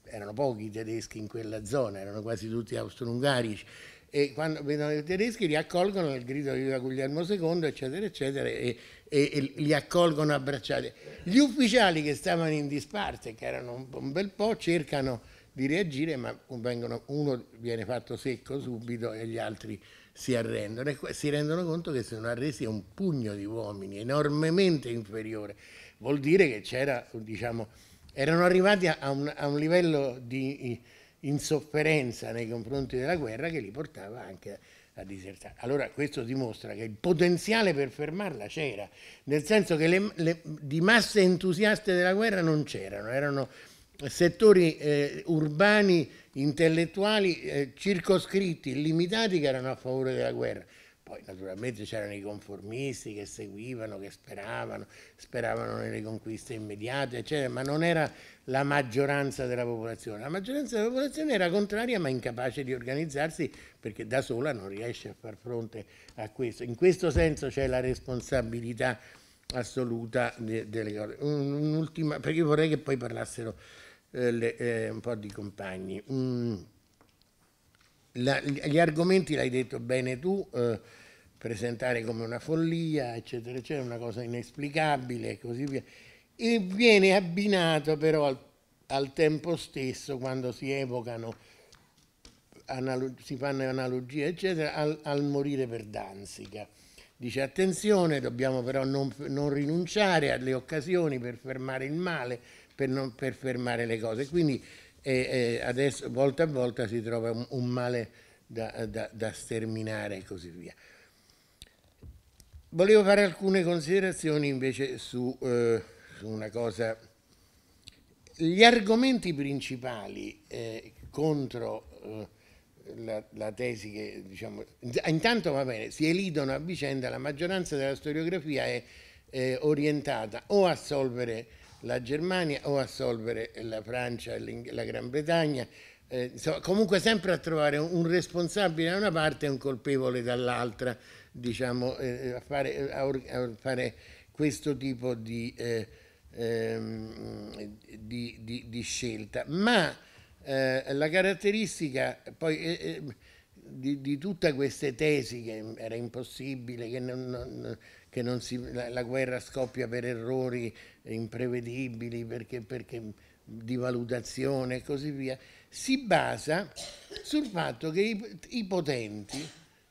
erano pochi i tedeschi in quella zona, erano quasi tutti austro-ungarici, e quando vedono i tedeschi li accolgono nel grido di Guglielmo II, eccetera, eccetera, e, e, e, li accolgono abbracciati. Gli ufficiali che stavano in disparte, che erano un bel po', cercano di reagire, ma vengono, uno viene fatto secco subito e gli altri si arrendono e si rendono conto che sono arresi a un pugno di uomini enormemente inferiore. Vuol dire che c'era, diciamo, erano arrivati a un, a un livello di insofferenza nei confronti della guerra che li portava anche a disertare. Allora questo dimostra che il potenziale per fermarla c'era, nel senso che le, le, di masse entusiaste della guerra non c'erano, erano settori eh, urbani intellettuali eh, circoscritti, limitati che erano a favore della guerra. Poi naturalmente c'erano i conformisti che seguivano, che speravano, speravano nelle conquiste immediate, eccetera, ma non era la maggioranza della popolazione. La maggioranza della popolazione era contraria ma incapace di organizzarsi perché da sola non riesce a far fronte a questo. In questo senso c'è la responsabilità assoluta delle cose. Un'ultima, perché vorrei che poi parlassero eh, le, eh, un po' di compagni. Mm. La, gli argomenti l'hai detto bene tu, eh, presentare come una follia, eccetera, eccetera, una cosa inesplicabile e così via. E viene abbinato però al, al tempo stesso, quando si evocano, analog, si fanno analogie, eccetera, al, al, morire per Danzica. Dice attenzione, dobbiamo però non, non rinunciare alle occasioni per fermare il male, per, non, per fermare le cose. Quindi eh, eh, adesso volta a volta si trova un, un male da, da, da sterminare e così via. Volevo fare alcune considerazioni invece su, eh, su una cosa. Gli argomenti principali eh, contro eh, la, la, tesi che, diciamo, intanto va bene, si elidono a vicenda, la maggioranza della storiografia è eh, orientata o a solvere la Germania o assolvere la Francia e la Gran Bretagna, eh, insomma, comunque sempre a trovare un responsabile da una parte e un colpevole dall'altra, diciamo, eh, eh a, fare, eh, a, a, fare, questo tipo di, eh, ehm, di, di, di scelta. Ma eh, la caratteristica poi, di, tutte queste tesi che era impossibile, che non, non che si, la, la, guerra scoppia per errori imprevedibili, perché, perché di valutazione e così via, si basa sul fatto che i, i potenti,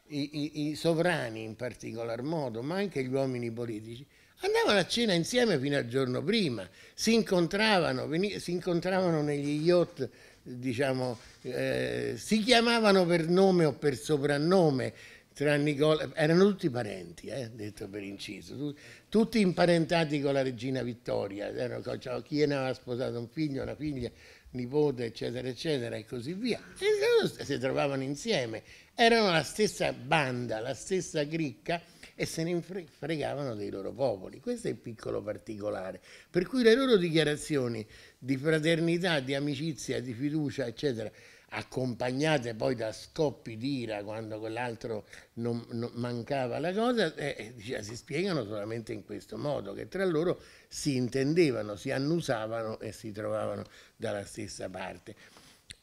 i, i, i, sovrani in particolar modo, ma anche gli uomini politici, andavano a cena insieme fino al giorno prima, si incontravano, si incontravano negli yacht, diciamo, eh, si chiamavano per nome o per soprannome, tra Nicola, erano tutti parenti, eh, detto per inciso, tutti imparentati con la regina Vittoria, cioè, chi ne aveva sposato un figlio, una figlia, nipote, eccetera, eccetera, e così via. E si trovavano insieme, erano la stessa banda, la stessa cricca e se ne fregavano dei loro popoli. Questo è il piccolo particolare. Per cui le loro dichiarazioni di fraternità, di amicizia, di fiducia, eccetera, accompagnate poi da scoppi di ira quando quell'altro non, non mancava la cosa, eh, eh, si spiegano solamente in questo modo, che tra loro si intendevano, si annusavano e si trovavano dalla stessa parte.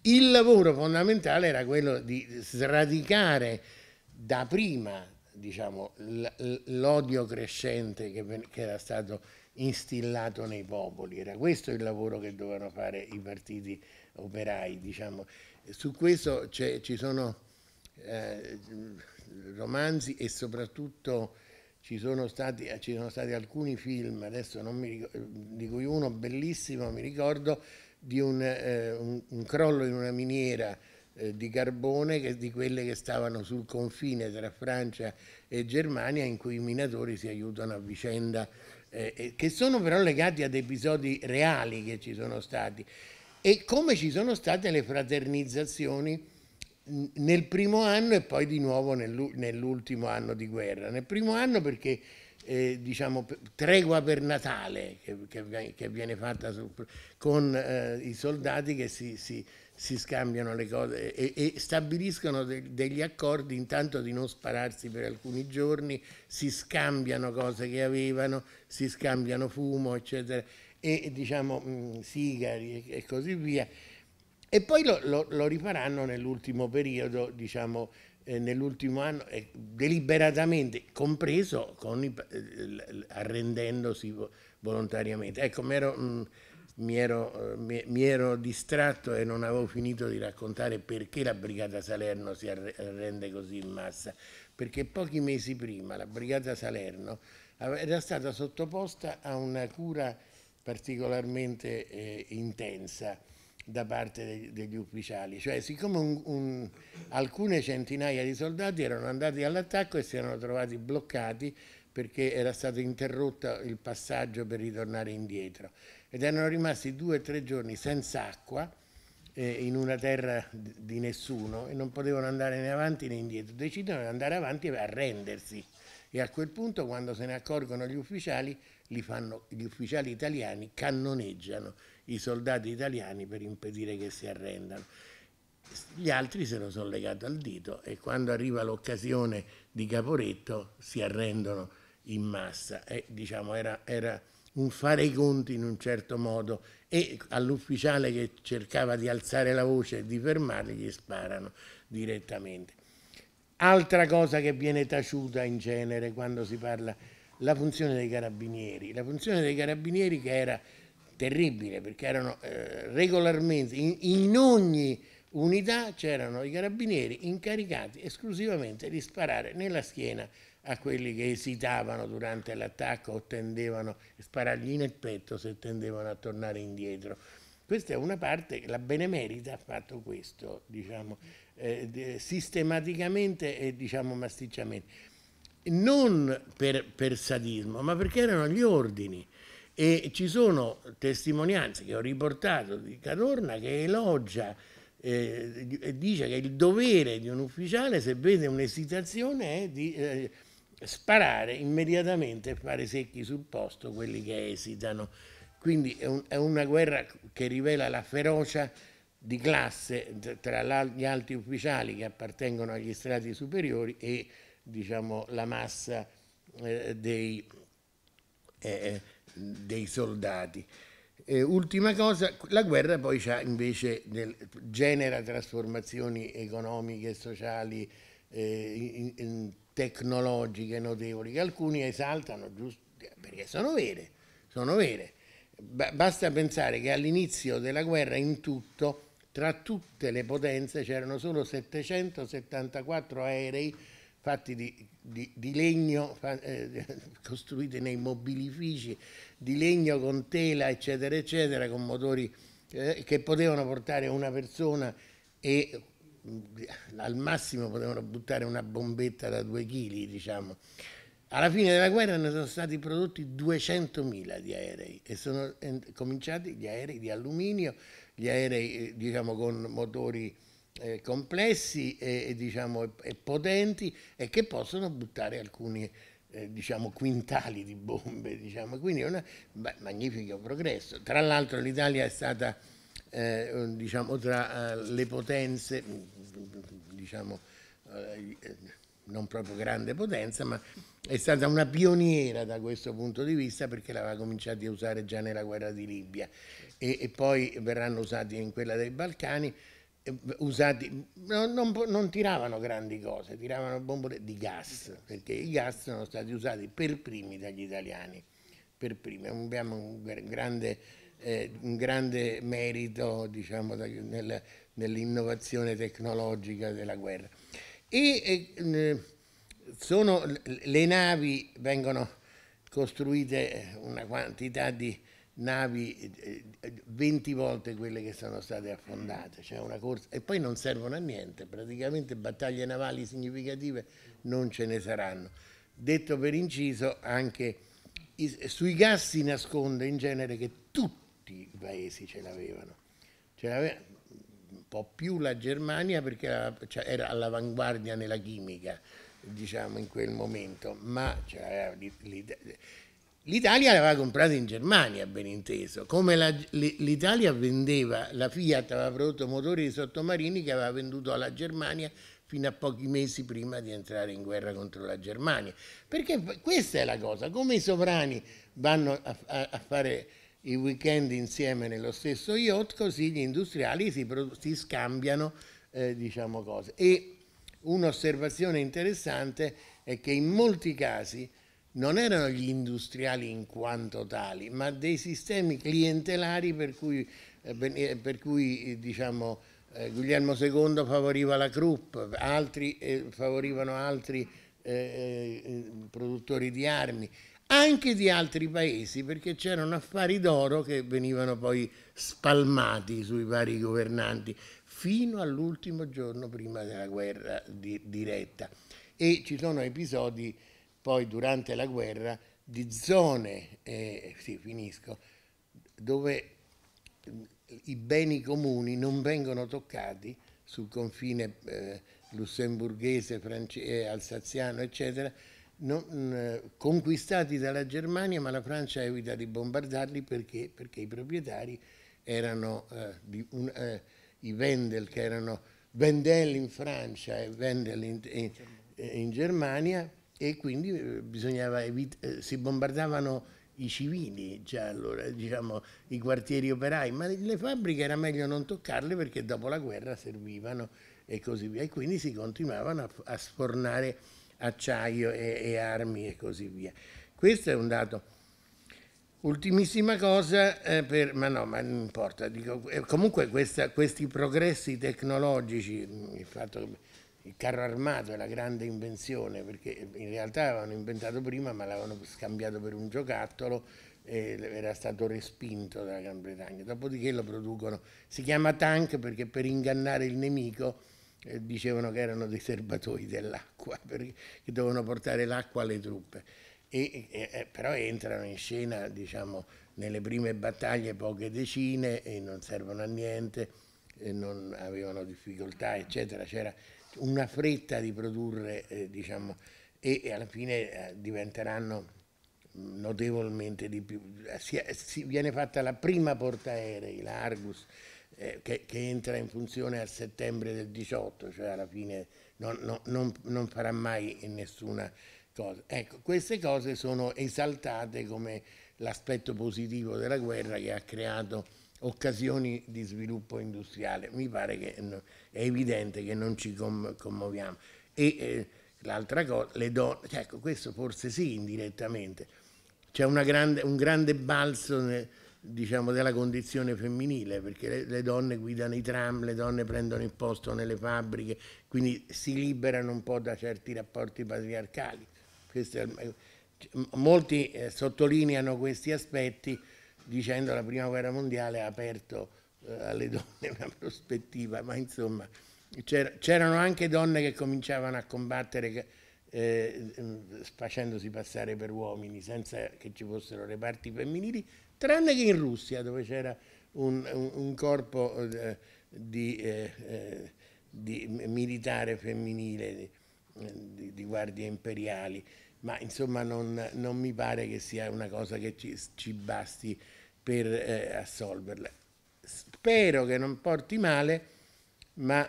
Il lavoro fondamentale era quello di sradicare da prima diciamo, l'odio crescente che, che era stato instillato nei popoli. Era questo il lavoro che dovevano fare i partiti operai, diciamo, su questo ci sono eh, romanzi e soprattutto ci sono, stati, eh, ci sono, stati, alcuni film, adesso non mi ricordo, di cui uno bellissimo mi ricordo, di un, eh, un, un crollo in una miniera eh, di carbone che, di quelle che stavano sul confine tra Francia e Germania in cui i minatori si aiutano a vicenda, eh, che sono però legati ad episodi reali che ci sono stati e come ci sono state le fraternizzazioni nel primo anno e poi di nuovo nell'ultimo anno di guerra. Nel primo anno perché eh, diciamo, tregua per Natale che, che, che viene fatta su, con eh, i soldati che si, si, si, scambiano le cose e, e stabiliscono de, degli accordi intanto di non spararsi per alcuni giorni, si scambiano cose che avevano, si scambiano fumo, eccetera e diciamo mh, mm, sigari e, e, così via. E poi lo, lo, lo rifaranno nell'ultimo periodo, diciamo, eh, nell'ultimo anno, eh, deliberatamente, compreso con i, eh, arrendendosi volontariamente. Ecco, m'ero, mh, mi ero, mm, eh, mi, mi ero, distratto e non avevo finito di raccontare perché la Brigata Salerno si arrende così in massa. Perché pochi mesi prima la Brigata Salerno era stata sottoposta a una cura particolarmente eh, intensa da parte degli, degli ufficiali, cioè siccome un, un, alcune centinaia di soldati erano andati all'attacco e si erano trovati bloccati perché era stato interrotto il passaggio per ritornare indietro ed erano rimasti due o tre giorni senza acqua eh, in una terra di nessuno e non potevano andare né avanti né indietro, decidono di andare avanti e arrendersi e a quel punto quando se ne accorgono gli ufficiali fanno, gli ufficiali italiani cannoneggiano i soldati italiani per impedire che si arrendano. Gli altri se lo sono legato al dito e quando arriva l'occasione di Caporetto si arrendono in massa. E, diciamo, era, era un fare i conti in un certo modo e all'ufficiale che cercava di alzare la voce e di fermarli gli sparano direttamente. Altra cosa che viene taciuta in genere quando si parla di la funzione dei carabinieri, la funzione dei carabinieri che era terribile perché erano eh, regolarmente, in, in ogni unità c'erano i carabinieri incaricati esclusivamente di sparare nella schiena a quelli che esitavano durante l'attacco o tendevano a sparargli nel petto se tendevano a tornare indietro. Questa è una parte, la Benemerita ha fatto questo, diciamo, eh, sistematicamente e diciamo, masticciamente non per, per sadismo, ma perché erano gli ordini. E ci sono testimonianze che ho riportato di Cadorna che elogia e eh, dice che il dovere di un ufficiale, se vede un'esitazione, è di eh, sparare immediatamente e fare secchi sul posto quelli che esitano. Quindi è, un, è una guerra che rivela la ferocia di classe tra gli alti ufficiali che appartengono agli strati superiori e diciamo, la massa eh, dei, eh, eh, dei, soldati. Eh, ultima cosa, la guerra poi invece del, genera trasformazioni economiche, sociali, eh, in, in tecnologiche notevoli, che alcuni esaltano giusto, perché sono vere, sono vere. Ba basta pensare che all'inizio della guerra in tutto tra tutte le potenze c'erano solo 774 aerei fatti di, di, di legno, eh, costruiti nei mobilifici, di legno con tela, eccetera, eccetera, con motori eh, che potevano portare una persona e mm, al massimo potevano buttare una bombetta da due chili, diciamo. Alla fine della guerra ne sono stati prodotti 200.000 di aerei e sono eh, cominciati gli aerei di alluminio, gli aerei eh, diciamo, con motori eh, complessi e, e, diciamo, e, potenti e che possono buttare alcuni eh, diciamo, quintali di bombe. Diciamo. Quindi è un magnifico progresso. Tra l'altro l'Italia è stata eh, diciamo, tra eh, le potenze, diciamo, eh, non proprio grande potenza, ma è stata una pioniera da questo punto di vista perché l'aveva cominciata a usare già nella guerra di Libia e, e poi verranno usati in quella dei Balcani usati, non, non, tiravano grandi cose, tiravano bombole di gas, perché i gas sono stati usati per primi dagli italiani, per primi. Abbiamo un grande, eh, un grande merito diciamo, nel, nell'innovazione tecnologica della guerra. E eh, sono, le navi vengono costruite una quantità di navi 20 eh, eh, volte quelle che sono state affondate, cioè una corsa, e poi non servono a niente, praticamente battaglie navali significative non ce ne saranno. Detto per inciso, anche sui gas si nasconde in genere che tutti i paesi ce l'avevano, un po' più la Germania perché era, cioè, era all'avanguardia nella chimica, diciamo in quel momento, ma ce l'aveva l'Italia L'Italia l'aveva comprata in Germania, ben inteso, come la, l'Italia vendeva, la Fiat aveva prodotto motori di sottomarini che aveva venduto alla Germania fino a pochi mesi prima di entrare in guerra contro la Germania. Perché questa è la cosa, come i sovrani vanno a, a, a fare i weekend insieme nello stesso yacht, così gli industriali si, si scambiano eh, diciamo cose. E un'osservazione interessante è che in molti casi non erano gli industriali in quanto tali, ma dei sistemi clientelari per cui, eh, eh, per cui eh, diciamo, Guglielmo II favoriva la Krupp, altri favorivano altri produttori di armi, anche di altri paesi, perché c'erano affari d'oro che venivano poi spalmati sui vari governanti fino all'ultimo giorno prima della guerra di, diretta. E ci sono episodi poi durante la guerra di zone, eh, sì, finisco, dove mm, i beni comuni non vengono toccati sul confine eh, lussemburghese, francese, eh, alsaziano, eccetera, non, eh, conquistati dalla Germania, ma la Francia evita di bombardarli perché, perché i proprietari erano eh, di un, eh, i Vendel che erano Wendel in Francia e Vendel in, in, in Germania, e quindi eh, bisognava eh, si bombardavano i civili già allora, diciamo i quartieri operai, ma le fabbriche era meglio non toccarle perché dopo la guerra servivano e così via, e quindi si continuavano a, a sfornare acciaio e, e, armi e così via. Questo è un dato. Ultimissima cosa, eh, per, ma no, ma non importa, dico, eh, comunque questa, questi progressi tecnologici, mm, il fatto che il carro armato è la grande invenzione, perché in realtà l'avevano inventato prima ma l'avevano scambiato per un giocattolo e era stato respinto dalla Gran Bretagna. Dopodiché lo producono, si chiama tank perché per ingannare il nemico eh, dicevano che erano dei serbatoi dell'acqua, perché dovevano portare l'acqua alle truppe. E, e, però entrano in scena diciamo, nelle prime battaglie poche decine e non servono a niente, e non avevano difficoltà, eccetera. C'era una fretta di produrre, eh, diciamo, e, e, alla fine eh, diventeranno notevolmente di più. Si, si viene fatta la prima portaerei, l'Argus, eh, che, che, entra in funzione a settembre del 18, cioè alla fine non, no, non, non farà mai nessuna cosa. Ecco, queste cose sono esaltate come l'aspetto positivo della guerra che ha creato occasioni di sviluppo industriale. Mi pare che è evidente che non ci commuoviamo. E eh, l'altra cosa, le donne, cioè, ecco, questo forse sì, indirettamente. C'è un grande balzo diciamo, della condizione femminile, perché le, le, donne guidano i tram, le donne prendono il posto nelle fabbriche, quindi si liberano un po' da certi rapporti patriarcali. è, molti eh, sottolineano questi aspetti dicendo che la prima guerra mondiale ha aperto eh, alle donne una prospettiva, ma insomma c'erano anche donne che cominciavano a combattere eh, mm, facendosi passare per uomini senza che ci fossero reparti femminili, tranne che in Russia dove c'era un, un, un, corpo eh, di, eh, eh di, militare femminile, di, di, guardie imperiali, ma insomma non, non, mi pare che sia una cosa che ci, ci basti per eh, assolverla. Spero che non porti male, ma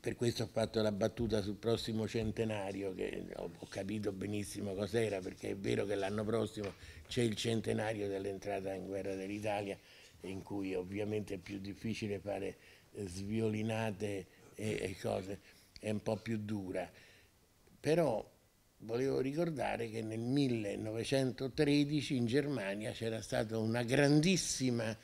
per questo ho fatto la battuta sul prossimo centenario, che ho, ho capito benissimo cos'era, perché è vero che l'anno prossimo c'è il centenario dell'entrata in guerra dell'Italia, in cui ovviamente è più difficile fare eh, sviolinate e, e cose, è un po' più dura. Però volevo ricordare che nel 1913 in Germania c'era stata una grandissima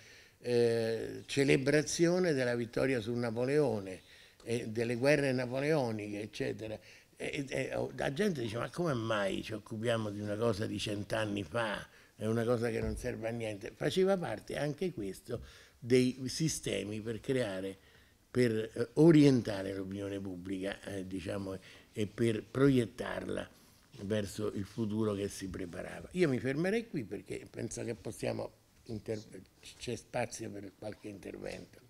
eh, celebrazione della vittoria su Napoleone, eh, delle guerre napoleoniche, eccetera. E, e, oh, la gente dice ma come mai ci occupiamo di una cosa di cent'anni fa? È una cosa che non serve a niente. Faceva parte anche questo dei sistemi per creare, per eh, orientare l'opinione pubblica, eh, diciamo, e per proiettarla verso il futuro che si preparava. Io mi fermerei qui perché penso che possiamo c'è spazio per qualche intervento.